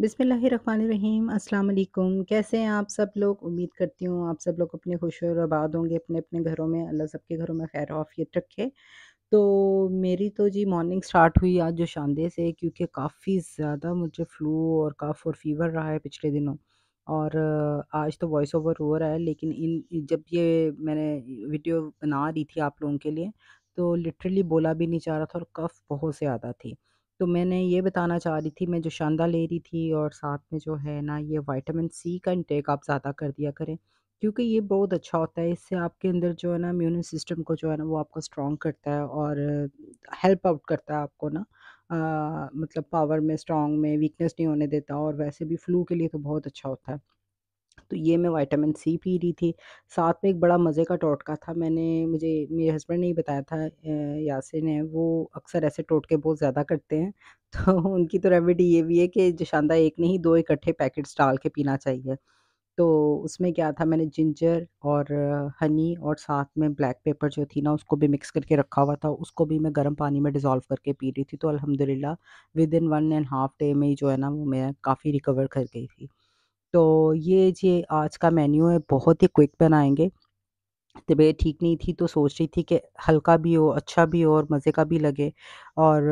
बिसमीम् अल्लाम कैसे हैं आप सब लोग उम्मीद करती हूँ आप सब लोग अपने खुश और आबाद होंगे अपने अपने घरों में अल्लाह सबके घरों में खैर आफियत रखे तो मेरी तो जी मॉर्निंग स्टार्ट हुई आज जो शानदे से क्योंकि काफ़ी ज़्यादा मुझे फ़्लू और काफ़ और फीवर रहा है पिछले दिनों और आज तो वॉइस ओवर हो रहा है लेकिन इन जब ये मैंने वीडियो बना रही थी आप लोगों के लिए तो लिटरली बोला भी नहीं चाह रहा था और कफ़ बहुत ज़्यादा थी तो मैंने ये बताना चाह रही थी मैं जो शानदा ले रही थी और साथ में जो है ना ये वाइटामिन सी का इंटेक आप ज़्यादा कर दिया करें क्योंकि ये बहुत अच्छा होता है इससे आपके अंदर जो है ना इम्यून सिस्टम को जो है ना वो आपको स्ट्रॉन्ग करता है और हेल्प आउट करता है आपको ना आ, मतलब पावर में स्ट्रॉन्ग में वीकनेस नहीं होने देता और वैसे भी फ्लू के लिए तो बहुत अच्छा होता है तो ये मैं वाइटामिन सी पी रही थी साथ में एक बड़ा मज़े का टोटका था मैंने मुझे मेरे हस्बैंड ने ही बताया था यासिर ने वो अक्सर ऐसे टोटके बहुत ज़्यादा करते हैं तो उनकी तो रेमेडी ये भी है कि जशांदा एक नहीं दो इकट्ठे पैकेट्स डाल के पीना चाहिए तो उसमें क्या था मैंने जिंजर और हनी और साथ में ब्लैक पेपर जो थी ना उसको भी मिक्स करके रखा हुआ था उसको भी मैं गर्म पानी में डिज़ोल्व करके पी रही थी तो अलहमदिल्ला within one and half day में ही जो है ना वो मैं काफ़ी रिकवर कर गई थी तो ये जी आज का मेन्यू है बहुत ही क्विक बनाएंगे तबीयत ठीक नहीं थी तो सोच रही थी कि हल्का भी हो अच्छा भी हो और मज़े का भी लगे और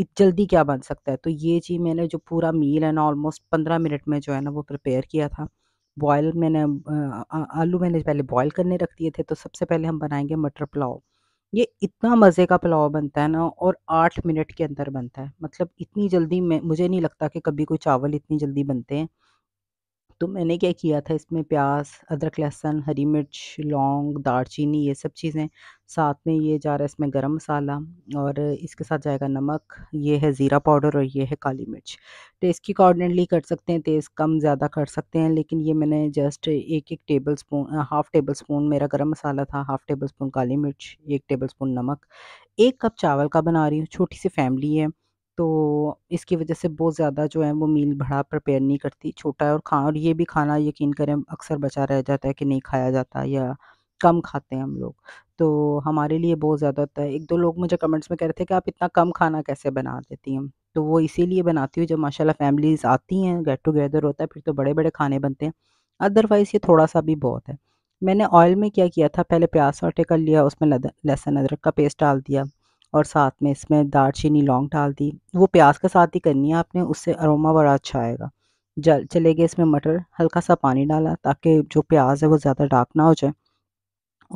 इत जल्दी क्या बन सकता है तो ये चीज़ मैंने जो पूरा मील है ना ऑलमोस्ट पंद्रह मिनट में जो है ना वो प्रिपेयर किया था बॉयल मैंने आलू मैंने पहले बॉयल करने रख दिए थे तो सबसे पहले हम बनाएंगे मटर पुलाव ये इतना मज़े का पुलाव बनता है ना और आठ मिनट के अंदर बनता है मतलब इतनी जल्दी मैं मुझे नहीं लगता कि कभी कोई चावल इतनी जल्दी बनते हैं तो मैंने क्या किया था इसमें प्याज अदरक लहसुन हरी मिर्च लौंग दालचीनी ये सब चीज़ें साथ में ये जा रहा है इसमें गरम मसाला और इसके साथ जाएगा नमक ये है ज़ीरा पाउडर और ये है काली मिर्च टेस्ट की अकॉर्डिंगली कर सकते हैं तेज़ कम ज़्यादा कर सकते हैं लेकिन ये मैंने जस्ट एक एक tablespoon half tablespoon मेरा गरम मसाला था हाफ़ टेबल स्पून काली मिर्च एक टेबल स्पून नमक एक कप चावल का बना रही हूँ छोटी सी फैमिली है तो इसकी वजह से बहुत ज़्यादा जो है वो मील बड़ा प्रपेयर नहीं करती छोटा और खा और ये भी खाना यकीन करें अक्सर बचा रह जाता है कि नहीं खाया जाता या कम खाते हैं हम लोग तो हमारे लिए बहुत ज़्यादा होता तो है एक दो लोग मुझे कमेंट्स में कह रहे थे कि आप इतना कम खाना कैसे बना देती हैं तो वो इसीलिए बनाती हूँ जब माशाल्लाह फैमिलीज़ आती हैं गेट टुगेदर होता है फिर तो बड़े बड़े खाने बनते हैं अदरवाइज़ ये थोड़ा सा भी बहुत है मैंने ऑयल में क्या किया था पहले प्याज सौटे कर लिया उसमें लहसुन अदरक का पेस्ट डाल दिया और साथ में इसमें दालचीनी लौंग डाल दी वो प्याज के साथ ही करनी है आपने उससे अरोमा बड़ा अच्छा आएगा जल चले गए इसमें मटर हल्का सा पानी डाला ताकि जो प्याज है वो ज़्यादा डार्क ना हो जाए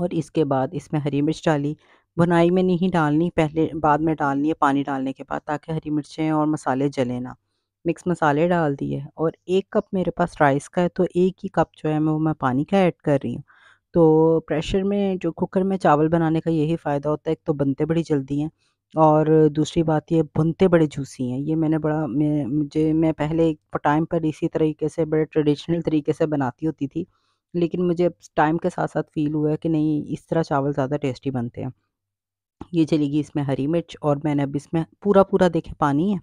और इसके बाद इसमें हरी मिर्च डाली बुनाई में नहीं डालनी पहले बाद में डालनी है पानी डालने के बाद ताकि हरी मिर्चें और मसाले जले ना मिक्स मसाले डाल दिए और एक कप मेरे पास राइस का है तो एक ही कप जो है मैं वो मैं पानी का ऐड कर रही हूँ तो प्रेशर में जो कुकर में चावल बनाने का यही फ़ायदा होता है एक तो बनते बड़ी जल्दी हैं और दूसरी बात ये बुनते बड़े जूसी हैं ये मैंने बड़ा मैं मुझे मैं पहले टाइम पर इसी तरीके से बड़े ट्रेडिशनल तरीके से बनाती होती थी लेकिन मुझे टाइम के साथ साथ फ़ील हुआ है कि नहीं इस तरह चावल ज़्यादा टेस्टी बनते हैं ये चलेगी इसमें हरी मिर्च और मैंने अब इसमें पूरा पूरा देखे पानी है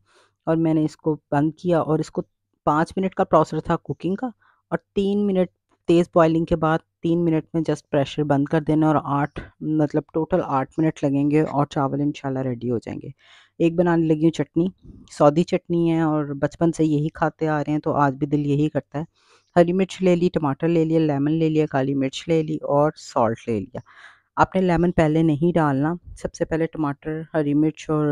और मैंने इसको बंद किया और इसको पाँच मिनट का प्रोसेस था कुकिंग का और तीन मिनट तेज़ बॉइलिंग के बाद तीन मिनट में जस्ट प्रेशर बंद कर देना और आठ मतलब टोटल आठ मिनट लगेंगे और चावल इंशाल्लाह रेडी हो जाएंगे एक बनाने लगी हूँ चटनी सौदी चटनी है और बचपन से यही खाते आ रहे हैं तो आज भी दिल यही करता है हरी मिर्च ले ली टमाटर ले लिया लेमन ले लिया काली मिर्च ले ली और सॉल्ट ले लिया आपने लेमन पहले नहीं डालना सबसे पहले टमाटर हरी मिर्च और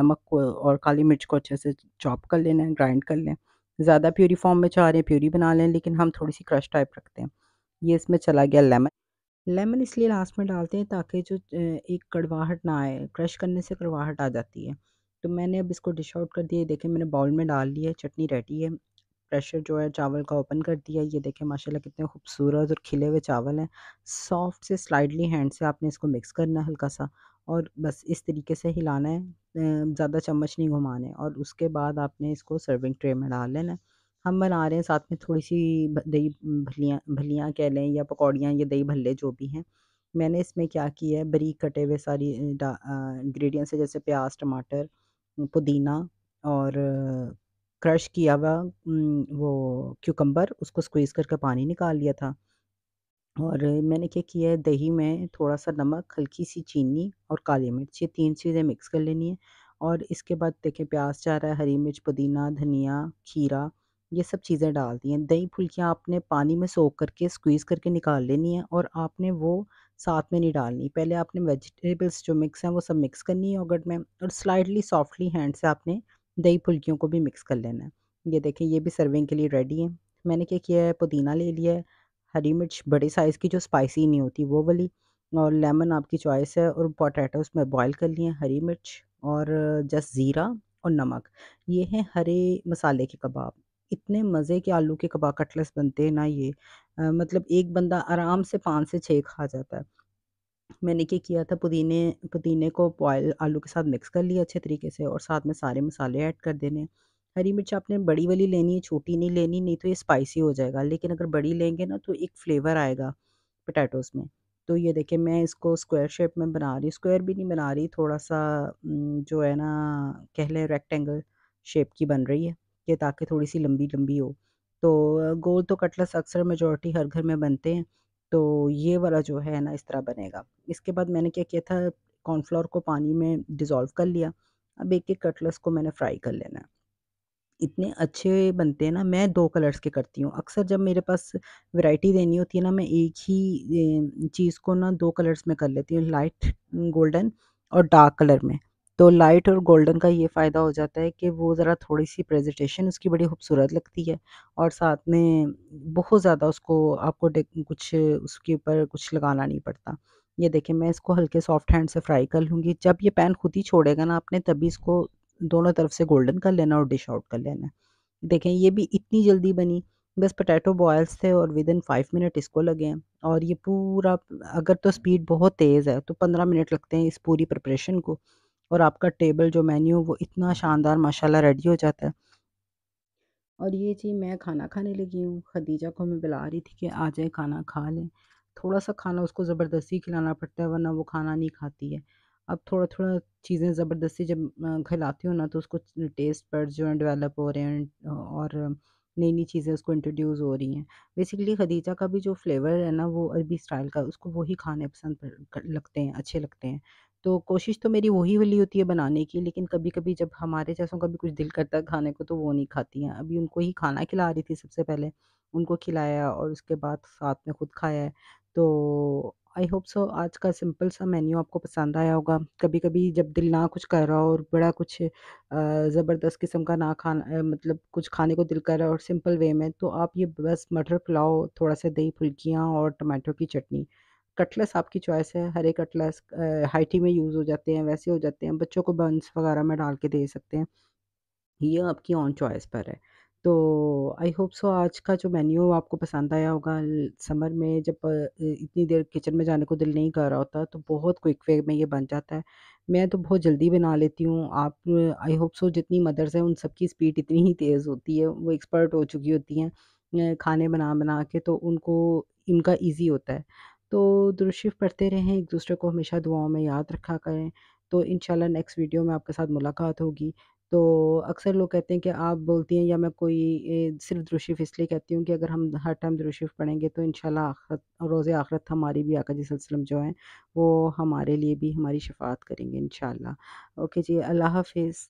नमक को और काली मिर्च को अच्छे से चॉप कर लेना है ग्राइंड कर लें ज़्यादा प्यूरी फॉर्म में चाह रहे हैं प्यूरी बना लें लेकिन हम थोड़ी सी क्रश टाइप रखते हैं ये इसमें चला गया लेमन लेमन इसलिए लास्ट में डालते हैं ताकि जो एक कड़वाहट ना आए क्रश करने से कड़वाहट आ जाती है तो मैंने अब इसको डिश आउट कर दिया देखें मैंने बाउल में डाल लिया है चटनी रेडी है प्रेशर जो है चावल का ओपन कर दिया ये देखें माशाल्लाह कितने खूबसूरत और खिले हुए चावल हैं सॉफ्ट से स्लाइडली हैंड से आपने इसको मिक्स करना है हल्का सा और बस इस तरीके से हिलाना है ज़्यादा चम्मच नहीं घुमाने और उसके बाद आपने इसको सर्विंग ट्रे में डाल लेना हम बना रहे हैं साथ में थोड़ी सी दही भलियाँ भलियाँ कह लें या पकौड़ियाँ या दही भल्ले जो भी हैं मैंने इसमें क्या किया है बरीक कटे हुए सारी इंग्रेडिएंट्स है जैसे प्याज टमाटर पुदीना और क्रश किया हुआ वो क्यूकम्बर उसको स्क्वीज़ करके पानी निकाल लिया था और मैंने क्या किया है दही में थोड़ा सा नमक हल्की सी चीनी और काली मिर्च ये तीन चीज़ें मिक्स कर लेनी है और इसके बाद देखें प्याज चाह रहा है हरी मिर्च पुदीना धनिया खीरा ये सब चीज़ें डाल दी हैं दही फुल्कियाँ आपने पानी में सोख करके स्क्वीज़ करके निकाल लेनी है और आपने वो साथ में नहीं डालनी पहले आपने वेजिटेबल्स जो मिक्स हैं वो सब मिक्स करनी है ओगट में और स्लाइडली सॉफ्टली हैंड से आपने दही फुल्कियों को भी मिक्स कर लेना है ये देखें ये भी सर्विंग के लिए रेडी है मैंने क्या किया है पुदीना ले लिया है हरी मिर्च बड़े साइज़ की जो स्पाइसी नहीं होती वो वाली और लेमन आपकी चॉइस है और पोटैटो में बॉयल कर लिए हरी मिर्च और जस्ट ज़ीरा और नमक ये हैं हरे मसाले के कबाब इतने मज़े के आलू के कबा कटलेस बनते हैं ना ये आ, मतलब एक बंदा आराम से पाँच से छः खा जाता है मैंने क्या किया था पुदीने पुदीने को बॉयल आलू के साथ मिक्स कर लिया अच्छे तरीके से और साथ में सारे मसाले ऐड कर देने हरी मिर्च आपने बड़ी वाली लेनी है छोटी नहीं लेनी नहीं तो ये स्पाइसी हो जाएगा लेकिन अगर बड़ी लेंगे ना तो एक फ्लेवर आएगा पोटैटोज़ में तो ये देखिए मैं इसको स्क्वायर शेप में बना रही स्क्वायर भी नहीं बना रही थोड़ा सा जो है ना कह लें रेक्टेंगल शेप की बन रही है के ताकि थोड़ी सी लंबी लंबी हो तो गोल तो कटलस अक्सर मेजोरिटी हर घर में बनते हैं तो ये वाला जो है ना इस तरह बनेगा इसके बाद मैंने क्या किया था कॉर्नफ्लोर को पानी में डिज़ोल्व कर लिया अब एक एक कटलस को मैंने फ्राई कर लेना इतने अच्छे बनते हैं ना मैं दो कलर्स के करती हूँ अक्सर जब मेरे पास वैरायटी देनी होती है ना मैं एक ही चीज़ को ना दो कलर्स में कर लेती हूँ लाइट गोल्डन और डार्क कलर में तो लाइट और गोल्डन का ये फ़ायदा हो जाता है कि वो ज़रा थोड़ी सी प्रेजेंटेशन उसकी बड़ी खूबसूरत लगती है और साथ में बहुत ज़्यादा उसको आपको कुछ उसके ऊपर कुछ लगाना नहीं पड़ता ये देखें मैं इसको हल्के सॉफ्ट हैंड से फ्राई कर लूँगी जब ये पैन खुद ही छोड़ेगा ना आपने तभी इसको दोनों तरफ से गोल्डन कर लेना और डिश आउट कर लेना देखें ये भी इतनी जल्दी बनी बस पोटैटो बॉयल्स थे और विद इन फाइव मिनट इसको लगे हैं और ये पूरा अगर तो स्पीड बहुत तेज़ है तो पंद्रह मिनट लगते हैं इस पूरी प्रपरेशन को और आपका टेबल जो मेन्यू वो इतना शानदार माशाल्लाह रेडी हो जाता है और ये जी मैं खाना खाने लगी हूँ खदीजा को मैं बुला रही थी कि आ जाए खाना खा लें थोड़ा सा खाना उसको ज़बरदस्ती खिलाना पड़ता है वरना वो खाना नहीं खाती है अब थोड़ा थोड़ा चीज़ें ज़बरदस्ती जब खिलाती हूँ ना तो उसको टेस्ट बर्ड्स जो डेवलप हो रहे हैं और नई नई चीज़ें उसको इंट्रोड्यूस हो रही हैं बेसिकली खदीजा का भी जो फ्लेवर है ना वो अरबी स्टाइल का उसको वही खाने पसंद लगते हैं अच्छे लगते हैं तो कोशिश तो मेरी वही वाली होती है बनाने की लेकिन कभी कभी जब हमारे जैसों का भी कुछ दिल करता है खाने को तो वो नहीं खाती हैं अभी उनको ही खाना खिला रही थी सबसे पहले उनको खिलाया और उसके बाद साथ में खुद खाया है तो आई होप सो आज का सिंपल सा मेन्यू आपको पसंद आया होगा कभी कभी जब दिल ना कुछ कर रहा हो और बड़ा कुछ ज़बरदस्त किस्म का ना खाना मतलब कुछ खाने को दिल कर रहा है और सिंपल वे में तो आप ये बस मटर पुलाव थोड़ा सा दही फुल्कियाँ और टमाटो की चटनी कटलस आपकी चॉइस है हरे कटलस हाइटी में यूज़ हो जाते हैं वैसे हो जाते हैं बच्चों को बंस वगैरह में डाल के दे सकते हैं ये आपकी ऑन चॉइस पर है तो आई होप सो आज का जो मेन्यू आपको पसंद आया होगा समर में जब इतनी देर किचन में जाने को दिल नहीं कर रहा होता तो बहुत क्विक वे में ये बन जाता है मैं तो बहुत जल्दी बना लेती हूँ आप आई होप सो जितनी मदर्स हैं उन सबकी स्पीड इतनी ही तेज़ होती है वो एक्सपर्ट हो चुकी होती हैं खाने बना बना के तो उनको इनका ईजी होता है तो दुरुशिफ पढ़ते रहें एक दूसरे को हमेशा दुआओं में याद रखा करें तो इंशाल्लाह नेक्स्ट वीडियो में आपके साथ मुलाकात होगी तो अक्सर लोग कहते हैं कि आप बोलती हैं या मैं कोई सिर्फ दुरुशिफ इसलिए कहती हूँ कि अगर हम हर टाइम दुरुशिफ पढ़ेंगे तो इन आखरत रोज़ आखरत हमारी भी आका जी जो हैं वो हमारे लिए भी हमारी शफात करेंगे इंशाल्लाह ओके जी अल्लाह हाफिज़